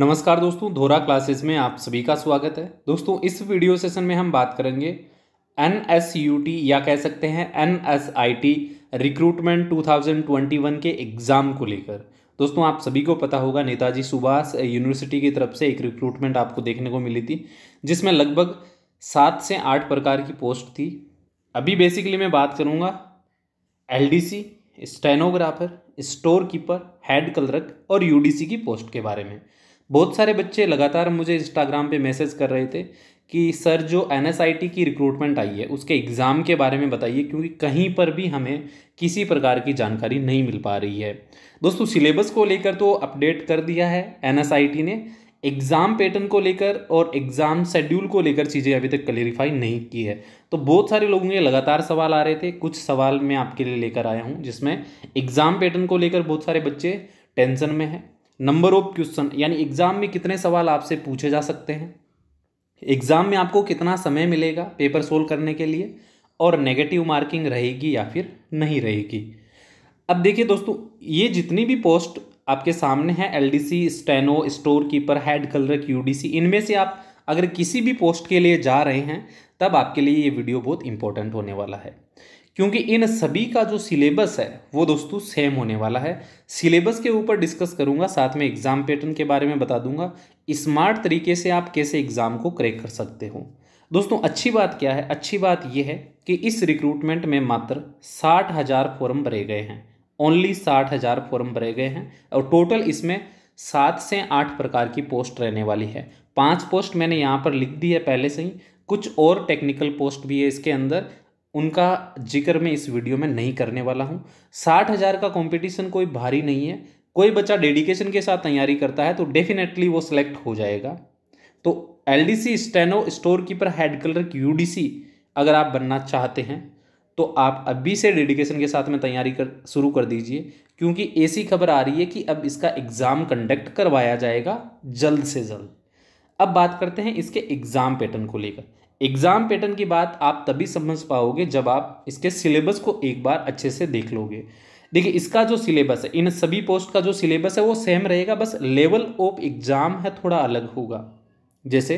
नमस्कार दोस्तों धोरा क्लासेस में आप सभी का स्वागत है दोस्तों इस वीडियो सेशन में हम बात करेंगे एन या कह सकते हैं एन एस रिक्रूटमेंट 2021 के एग्ज़ाम को लेकर दोस्तों आप सभी को पता होगा नेताजी सुभाष यूनिवर्सिटी की तरफ से एक रिक्रूटमेंट आपको देखने को मिली थी जिसमें लगभग सात से आठ प्रकार की पोस्ट थी अभी बेसिकली मैं बात करूँगा C stenographer store keeper head clerk और सी की पोस्ट के बारे में बहुत सारे बच्चे लगातार मुझे इंस्टाग्राम पे मैसेज कर रहे थे कि सर जो एन की रिक्रूटमेंट आई है उसके एग्ज़ाम के बारे में बताइए क्योंकि कहीं पर भी हमें किसी प्रकार की जानकारी नहीं मिल पा रही है दोस्तों सिलेबस को लेकर तो अपडेट कर दिया है एन ने एग्ज़ाम पैटर्न को लेकर और एग्ज़ाम शेड्यूल को लेकर चीज़ें अभी तक क्लेरिफाई नहीं की है तो बहुत सारे लोगों के लगातार सवाल आ रहे थे कुछ सवाल मैं आपके लिए लेकर आया हूँ जिसमें एग्ज़ाम पैटर्न को लेकर बहुत सारे बच्चे टेंशन में हैं नंबर ऑफ क्वेश्चन यानी एग्ज़ाम में कितने सवाल आपसे पूछे जा सकते हैं एग्ज़ाम में आपको कितना समय मिलेगा पेपर सोल्व करने के लिए और नेगेटिव मार्किंग रहेगी या फिर नहीं रहेगी अब देखिए दोस्तों ये जितनी भी पोस्ट आपके सामने है L D C steno store keeper head clerk U D C इनमें से आप अगर किसी भी पोस्ट के लिए जा रहे हैं तब आपके लिए ये वीडियो बहुत इंपॉर्टेंट होने वाला है क्योंकि इन सभी का जो सिलेबस है वो दोस्तों सेम होने वाला है सिलेबस के ऊपर डिस्कस करूंगा साथ में एग्ज़ाम पैटर्न के बारे में बता दूंगा स्मार्ट तरीके से आप कैसे एग्ज़ाम को क्रैक कर सकते हो दोस्तों अच्छी बात क्या है अच्छी बात यह है कि इस रिक्रूटमेंट में मात्र साठ हज़ार फॉर्म भरे गए हैं ओनली साठ हज़ार फॉर्म भरे गए हैं और टोटल इसमें सात से आठ प्रकार की पोस्ट रहने वाली है पांच पोस्ट मैंने यहाँ पर लिख दी है पहले से ही कुछ और टेक्निकल पोस्ट भी है इसके अंदर उनका जिक्र मैं इस वीडियो में नहीं करने वाला हूँ साठ हज़ार का कंपटीशन कोई भारी नहीं है कोई बच्चा डेडिकेशन के साथ तैयारी करता है तो डेफिनेटली वो सिलेक्ट हो जाएगा तो L steno store keeper head clerk U अगर आप बनना चाहते हैं तो आप अभी से डेडिकेशन के साथ में तैयारी कर शुरू कर दीजिए क्योंकि ऐसी खबर आ रही है कि अब इसका एग्ज़ाम कंडक्ट करवाया जाएगा जल्द से जल्द अब बात करते हैं इसके एग्ज़ाम पैटर्न को लेकर एग्ज़ाम पैटर्न की बात आप तभी समझ पाओगे जब आप इसके सिलेबस को एक बार अच्छे से देख लोगे देखिए इसका जो सिलेबस है इन सभी पोस्ट का जो सिलेबस है वो सेम रहेगा बस लेवल ऑफ एग्ज़ाम है थोड़ा अलग होगा जैसे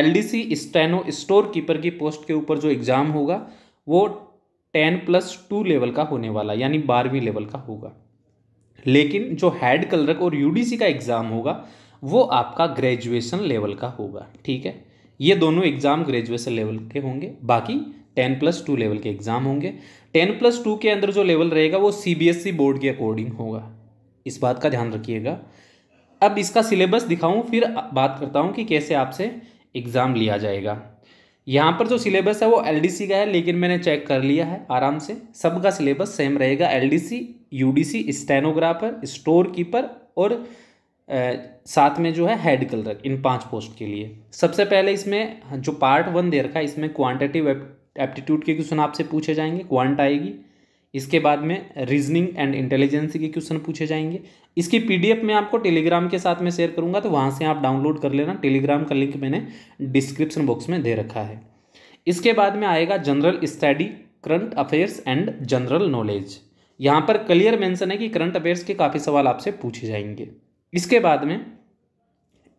L D C steno store keeper की पोस्ट के ऊपर जो एग्ज़ाम होगा वो टेन प्लस टू लेवल का होने वाला यानी बारहवीं लेवल का होगा लेकिन जो हेड कलरक और यूडीसी का एग्ज़ाम होगा वो आपका ग्रेजुएशन लेवल का होगा ठीक है ये दोनों एग्ज़ाम ग्रेजुएशन लेवल के होंगे बाकी टेन प्लस टू लेवल के एग्ज़ाम होंगे टेन प्लस टू के अंदर जो लेवल रहेगा वो सीबीएसई बोर्ड e के अकॉर्डिंग होगा इस बात का ध्यान रखिएगा अब इसका सिलेबस दिखाऊं फिर बात करता हूं कि कैसे आपसे एग्ज़ाम लिया जाएगा यहाँ पर जो सिलेबस है वो एल का है लेकिन मैंने चेक कर लिया है आराम से सबका सिलेबस सेम रहेगा L D C stenographer store keeper और साथ में जो है हेड कलर इन पांच पोस्ट के लिए सबसे पहले इसमें हाँ, जो पार्ट वन दे रखा है इसमें क्वांटिटिव एप्टीट्यूड के क्वेश्चन आपसे पूछे जाएंगे क्वांट आएगी इसके बाद में रीजनिंग एंड इंटेलिजेंस के क्वेश्चन पूछे जाएंगे इसकी पीडीएफ मैं आपको टेलीग्राम के साथ में शेयर करूंगा तो वहाँ से आप डाउनलोड कर लेना टेलीग्राम का लिंक मैंने डिस्क्रिप्शन बॉक्स में दे रखा है इसके बाद में आएगा general study current affairs and general knowledge यहाँ पर क्लियर मैंसन है कि करंट अफेयर्स के काफ़ी सवाल आपसे पूछे जाएंगे इसके बाद में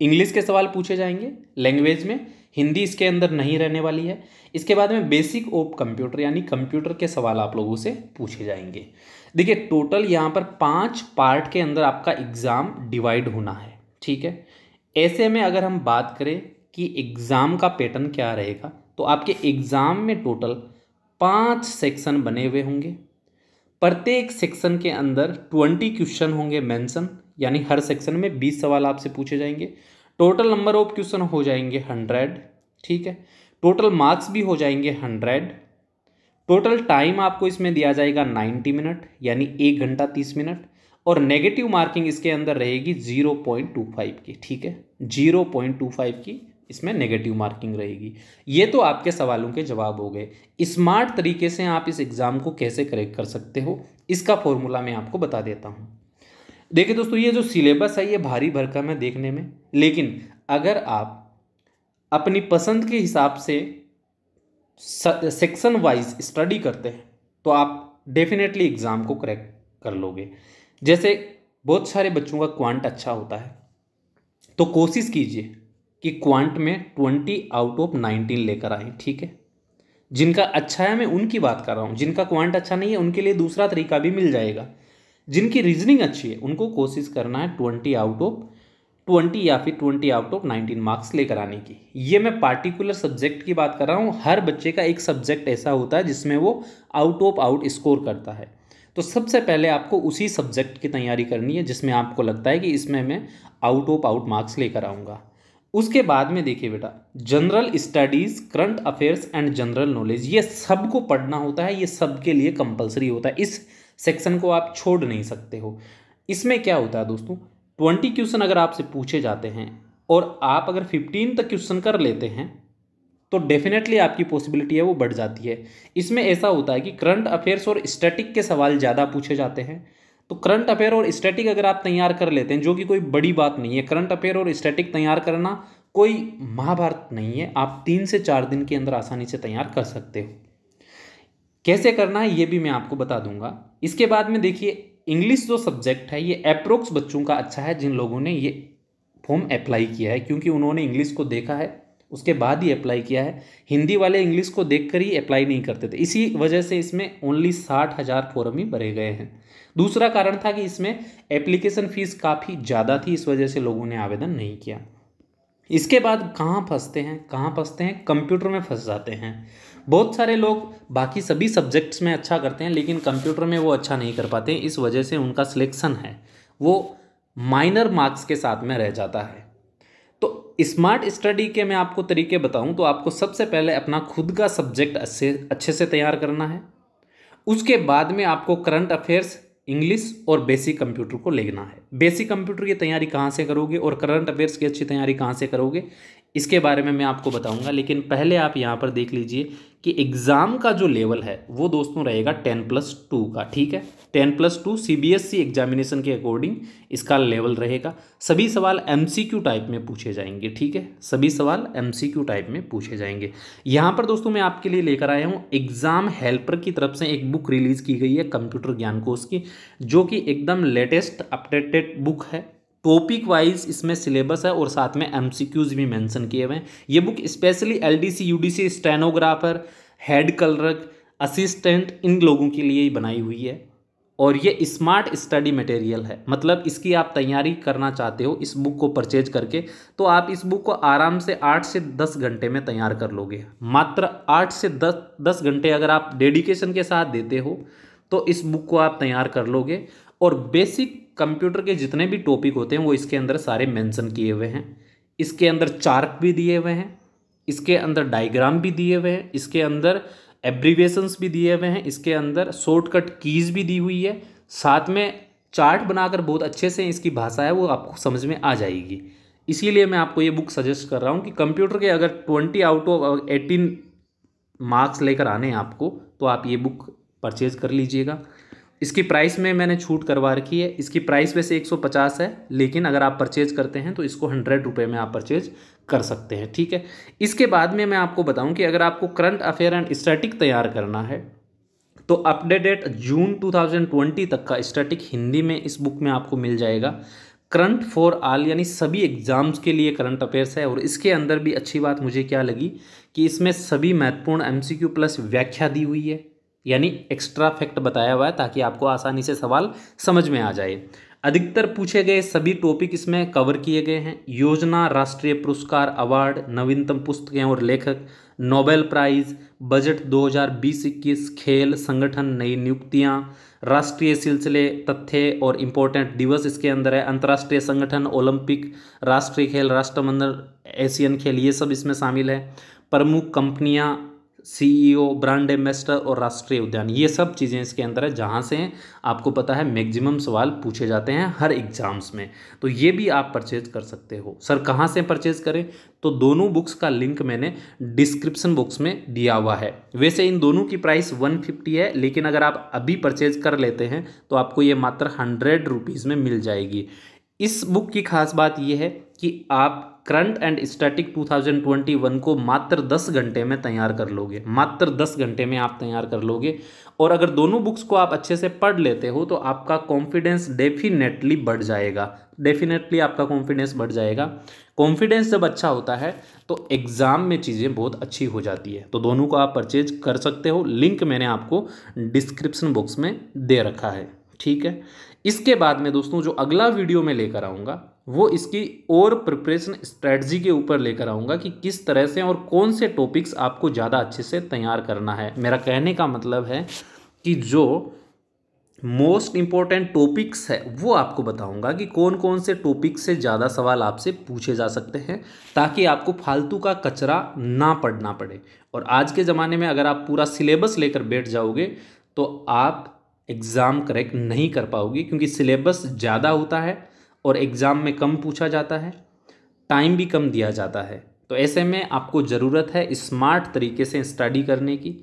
इंग्लिश के सवाल पूछे जाएंगे लैंग्वेज में हिंदी इसके अंदर नहीं रहने वाली है इसके बाद में बेसिक ऑफ कंप्यूटर यानी कंप्यूटर के सवाल आप लोगों से पूछे जाएंगे देखिए टोटल यहाँ पर पांच पार्ट के अंदर आपका एग्ज़ाम डिवाइड होना है ठीक है ऐसे में अगर हम बात करें कि एग्ज़ाम का पैटर्न क्या रहेगा तो आपके एग्ज़ाम में टोटल पाँच सेक्शन बने हुए होंगे प्रत्येक सेक्शन के अंदर ट्वेंटी क्वेश्चन होंगे मैंसन यानी हर सेक्शन में बीस सवाल आपसे पूछे जाएंगे टोटल नंबर ऑफ क्वेश्चन हो जाएंगे हंड्रेड ठीक है टोटल मार्क्स भी हो जाएंगे हंड्रेड टोटल टाइम आपको इसमें दिया जाएगा नाइन्टी मिनट यानी एक घंटा तीस मिनट और नेगेटिव मार्किंग इसके अंदर रहेगी जीरो पॉइंट टू फाइव की ठीक है जीरो पॉइंट टू फाइव की इसमें नेगेटिव मार्किंग रहेगी ये तो आपके सवालों के जवाब हो गए स्मार्ट तरीके से आप इस एग्ज़ाम को कैसे करेक्ट कर सकते हो इसका फॉर्मूला मैं आपको बता देता हूँ देखिए दोस्तों ये जो सिलेबस है ये भारी भरकम है देखने में लेकिन अगर आप अपनी पसंद के हिसाब से सेक्शन वाइज स्टडी करते हैं तो आप डेफिनेटली एग्ज़ाम को क्रैक कर लोगे जैसे बहुत सारे बच्चों का क्वांट अच्छा होता है तो कोशिश कीजिए कि क्वांट में ट्वेंटी आउट ऑफ नाइनटीन लेकर आए ठीक है जिनका अच्छा है मैं उनकी बात कर रहा हूँ जिनका क्वांट अच्छा नहीं है उनके लिए दूसरा तरीका भी मिल जाएगा जिनकी रीजनिंग अच्छी है उनको कोशिश करना है ट्वेंटी आउट ऑफ ट्वेंटी या फिर twenty out of nineteen marks लेकर आने की ये मैं पार्टिकुलर सब्जेक्ट की बात कर रहा हूँ हर बच्चे का एक सब्जेक्ट ऐसा होता है जिसमें वो आउट ऑफ आउट स्कोर करता है तो सबसे पहले आपको उसी सब्जेक्ट की तैयारी करनी है जिसमें आपको लगता है कि इसमें मैं आउट ऑफ आउट मार्क्स लेकर आऊँगा उसके बाद में देखिए बेटा general studies current affairs and general knowledge ये सबको पढ़ना होता है ये सबके लिए कंपलसरी होता है इस सेक्शन को आप छोड़ नहीं सकते हो इसमें क्या होता है दोस्तों ट्वेंटी क्वेश्चन अगर आपसे पूछे जाते हैं और आप अगर फिफ्टीन तक क्वेश्चन कर लेते हैं तो डेफिनेटली आपकी पॉसिबिलिटी है वो बढ़ जाती है इसमें ऐसा होता है कि करंट अफेयर्स और स्टैटिक के सवाल ज़्यादा पूछे जाते हैं तो करंट अफेयर और स्टैटिक अगर आप तैयार कर लेते हैं जो कि कोई बड़ी बात नहीं है करंट अफेयर और स्टैटिक तैयार करना कोई महाभारत नहीं है आप तीन से चार दिन के अंदर आसानी से तैयार कर सकते हो कैसे करना है ये भी मैं आपको बता दूंगा इसके बाद में देखिए इंग्लिश जो सब्जेक्ट है ये अप्रोक्स बच्चों का अच्छा है जिन लोगों ने ये फॉर्म अप्लाई किया है क्योंकि उन्होंने इंग्लिश को देखा है उसके बाद ही अप्लाई किया है हिंदी वाले इंग्लिश को देखकर ही अप्लाई नहीं करते थे इसी वजह से इसमें ओनली साठ हज़ार फॉरम ही भरे गए हैं दूसरा कारण था कि इसमें एप्लीकेशन फ़ीस काफ़ी ज़्यादा थी इस वजह से लोगों ने आवेदन नहीं किया इसके बाद कहाँ फंसते हैं कहाँ फंसते हैं कंप्यूटर में फंस जाते हैं बहुत सारे लोग बाकी सभी सब्जेक्ट्स में अच्छा करते हैं लेकिन कंप्यूटर में वो अच्छा नहीं कर पाते इस वजह से उनका सिलेक्शन है वो माइनर मार्क्स के साथ में रह जाता है तो स्मार्ट स्टडी के मैं आपको तरीके बताऊं तो आपको सबसे पहले अपना खुद का सब्जेक्ट अच्छे अच्छे से तैयार करना है उसके बाद में आपको करंट अफेयर्स इंग्लिश और बेसिक कंप्यूटर को लेना है बेसिक कंप्यूटर की तैयारी कहाँ से करोगे और करंट अफेयर्स की अच्छी तैयारी कहाँ से करोगे इसके बारे में मैं आपको बताऊंगा लेकिन पहले आप यहाँ पर देख लीजिए कि एग्ज़ाम का जो लेवल है वो दोस्तों रहेगा टेन प्लस टू का ठीक है ten plus two C B S C examination के अकॉर्डिंग इसका लेवल रहेगा सभी सवाल एम सी क्यू टाइप में पूछे जाएंगे ठीक है सभी सवाल एम सी क्यू टाइप में पूछे जाएंगे यहाँ पर दोस्तों मैं आपके लिए लेकर आया हूँ एग्ज़ाम हेल्पर की तरफ से एक बुक रिलीज़ की गई है कंप्यूटर ज्ञान कोर्स की जो कि एकदम लेटेस्ट अपडेटेड बुक है टॉपिक वाइज इसमें सिलेबस है और साथ में एमसीक्यूज भी मेंशन किए हुए हैं ये book specially LDC UDC stenographer head clerk assistant इन लोगों के लिए ही बनाई हुई है और ये स्मार्ट स्टडी मटेरियल है मतलब इसकी आप तैयारी करना चाहते हो इस बुक को परचेज करके तो आप इस बुक को आराम से आठ से दस घंटे में तैयार कर लोगे मात्र आठ से दस दस घंटे अगर आप डेडिकेशन के साथ देते हो तो इस बुक को आप तैयार कर लोगे और बेसिक कंप्यूटर के जितने भी टॉपिक होते हैं वो इसके अंदर सारे मेंशन किए हुए हैं इसके अंदर चार्ट भी दिए हुए हैं इसके अंदर डायग्राम भी दिए हुए हैं इसके अंदर एब्रीवेशंस भी दिए हुए हैं इसके अंदर शॉर्टकट कीज़ भी दी हुई है साथ में चार्ट बनाकर बहुत अच्छे से इसकी भाषा है वो आपको समझ में आ जाएगी इसीलिए मैं आपको ये बुक सजेस्ट कर रहा हूँ कि कंप्यूटर के अगर twenty out of eighteen marks लेकर आने हैं आपको तो आप ये बुक परचेज़ कर लीजिएगा इसकी प्राइस में मैंने छूट करवा रखी है इसकी प्राइस वैसे 150 है लेकिन अगर आप परचेज करते हैं तो इसको हंड्रेड रुपये में आप परचेज कर सकते हैं ठीक है इसके बाद में मैं आपको बताऊं कि अगर आपको करंट अफेयर एंड स्टैटिक तैयार करना है तो अपडेटेड जून 2020 तक का स्टैटिक हिंदी में इस बुक में आपको मिल जाएगा करंट फॉर आल यानी सभी एग्जाम्स के लिए करंट अफेयर्स है और इसके अंदर भी अच्छी बात मुझे क्या लगी कि इसमें सभी महत्वपूर्ण एम प्लस व्याख्या दी हुई है यानी एक्स्ट्रा फैक्ट बताया हुआ है ताकि आपको आसानी से सवाल समझ में आ जाए अधिकतर पूछे गए सभी टॉपिक इसमें कवर किए गए हैं योजना राष्ट्रीय पुरस्कार अवार्ड नवीनतम पुस्तकें और लेखक नोबेल प्राइज बजट 2020-21 खेल संगठन नई नियुक्तियां राष्ट्रीय सिलसिले तथ्य और इम्पोर्टेंट दिवस इसके अंदर है अंतर्राष्ट्रीय संगठन ओलंपिक राष्ट्रीय खेल राष्ट्रमंडल एशियन खेल ये सब इसमें शामिल है प्रमुख कंपनियां सीईओ ब्रांड एम्बेसडर और राष्ट्रीय उद्यान ये सब चीज़ें इसके अंदर है जहाँ से आपको पता है मैक्सिमम सवाल पूछे जाते हैं हर एग्ज़ाम्स में तो ये भी आप परचेज़ कर सकते हो सर कहाँ से परचेज़ करें तो दोनों बुक्स का लिंक मैंने डिस्क्रिप्शन बॉक्स में दिया हुआ है वैसे इन दोनों की प्राइस वन फिफ्टी है लेकिन अगर आप अभी परचेज़ कर लेते हैं तो आपको ये मात्र हंड्रेड रुपीज़ में मिल जाएगी इस बुक की खास बात यह है कि आप करंट एंड स्टैटिक 2021 को मात्र 10 घंटे में तैयार कर लोगे मात्र 10 घंटे में आप तैयार कर लोगे और अगर दोनों बुक्स को आप अच्छे से पढ़ लेते हो तो आपका कॉन्फिडेंस डेफिनेटली बढ़ जाएगा डेफिनेटली आपका कॉन्फिडेंस बढ़ जाएगा कॉन्फिडेंस जब अच्छा होता है तो एग्ज़ाम में चीज़ें बहुत अच्छी हो जाती है तो दोनों को आप परचेज कर सकते हो लिंक मैंने आपको डिस्क्रिप्सन बॉक्स में दे रखा है ठीक है इसके बाद में दोस्तों जो अगला वीडियो में लेकर आऊँगा वो इसकी और प्रिपरेशन स्ट्रेटजी के ऊपर लेकर आऊँगा कि किस तरह से और कौन से टॉपिक्स आपको ज़्यादा अच्छे से तैयार करना है मेरा कहने का मतलब है कि जो मोस्ट इम्पॉर्टेंट टॉपिक्स है वो आपको बताऊंगा कि कौन कौन से टॉपिक से ज़्यादा सवाल आपसे पूछे जा सकते हैं ताकि आपको फालतू का कचरा ना पड़ना पड़े और आज के ज़माने में अगर आप पूरा सिलेबस लेकर बैठ जाओगे तो आप एग्ज़ाम करेक्ट नहीं कर पाओगी क्योंकि सिलेबस ज़्यादा होता है और एग्ज़ाम में कम पूछा जाता है टाइम भी कम दिया जाता है तो ऐसे में आपको ज़रूरत है स्मार्ट तरीके से स्टडी करने की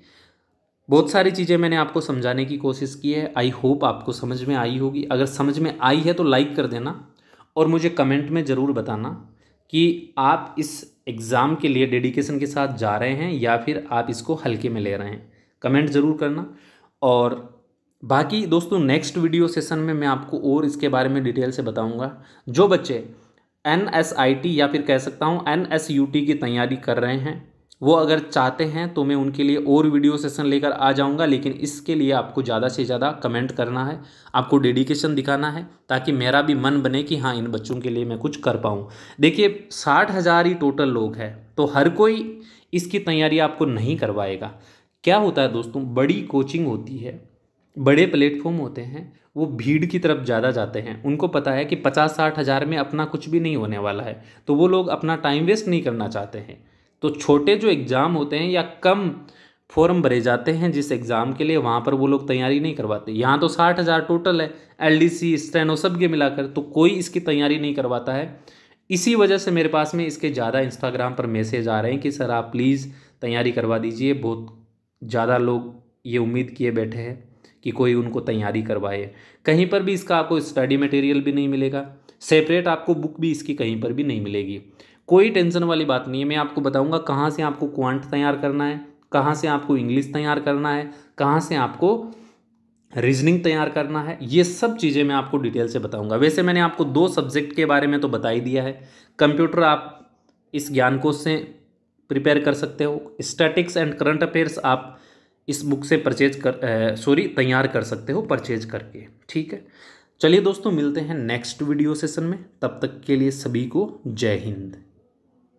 बहुत सारी चीज़ें मैंने आपको समझाने की कोशिश की है आई होप आपको समझ में आई होगी अगर समझ में आई है तो लाइक कर देना और मुझे कमेंट में ज़रूर बताना कि आप इस एग्ज़ाम के लिए डेडिकेशन के साथ जा रहे हैं या फिर आप इसको हल्के में ले रहे हैं कमेंट ज़रूर करना और बाकी दोस्तों नेक्स्ट वीडियो सेशन में मैं आपको और इसके बारे में डिटेल से बताऊंगा जो बच्चे एन या फिर कह सकता हूँ एन की तैयारी कर रहे हैं वो अगर चाहते हैं तो मैं उनके लिए और वीडियो सेशन लेकर आ जाऊंगा लेकिन इसके लिए आपको ज़्यादा से ज़्यादा कमेंट करना है आपको डेडिकेशन दिखाना है ताकि मेरा भी मन बने कि हाँ इन बच्चों के लिए मैं कुछ कर पाऊँ देखिए साठ हज़ार ही टोटल लोग हैं तो हर कोई इसकी तैयारी आपको नहीं करवाएगा क्या होता है दोस्तों बड़ी कोचिंग होती है बड़े प्लेटफॉर्म होते हैं वो भीड़ की तरफ ज़्यादा जाते हैं उनको पता है कि पचास साठ हज़ार में अपना कुछ भी नहीं होने वाला है तो वो लोग अपना टाइम वेस्ट नहीं करना चाहते हैं तो छोटे जो एग्ज़ाम होते हैं या कम फॉर्म भरे जाते हैं जिस एग्ज़ाम के लिए वहाँ पर वो लोग तैयारी नहीं करवाते यहाँ तो साठ हज़ार टोटल है एल डी सी स्टैनो सब के मिलाकर तो कोई इसकी तैयारी नहीं करवाता है इसी वजह से मेरे पास में इसके ज़्यादा इंस्टाग्राम पर मैसेज आ रहे हैं कि सर आप प्लीज़ तैयारी करवा दीजिए बहुत ज़्यादा लोग ये उम्मीद किए बैठे हैं कि कोई उनको तैयारी करवाए कहीं पर भी इसका आपको स्टडी मटेरियल भी नहीं मिलेगा सेपरेट आपको बुक भी इसकी कहीं पर भी नहीं मिलेगी कोई टेंशन वाली बात नहीं है मैं आपको बताऊंगा कहाँ से आपको क्वांट तैयार करना है कहाँ से आपको इंग्लिश तैयार करना है कहाँ से आपको रीजनिंग तैयार करना है ये सब चीज़ें मैं आपको डिटेल से बताऊंगा वैसे मैंने आपको दो सब्जेक्ट के बारे में तो बता ही दिया है कंप्यूटर आप इस ज्ञान कोश से प्रिपेयर कर सकते हो स्टैटिक्स एंड करंट अफेयर्स आप इस बुक से परचेज कर सॉरी तैयार कर सकते हो परचेज करके ठीक है चलिए दोस्तों मिलते हैं नेक्स्ट वीडियो सेशन में तब तक के लिए सभी को जय हिंद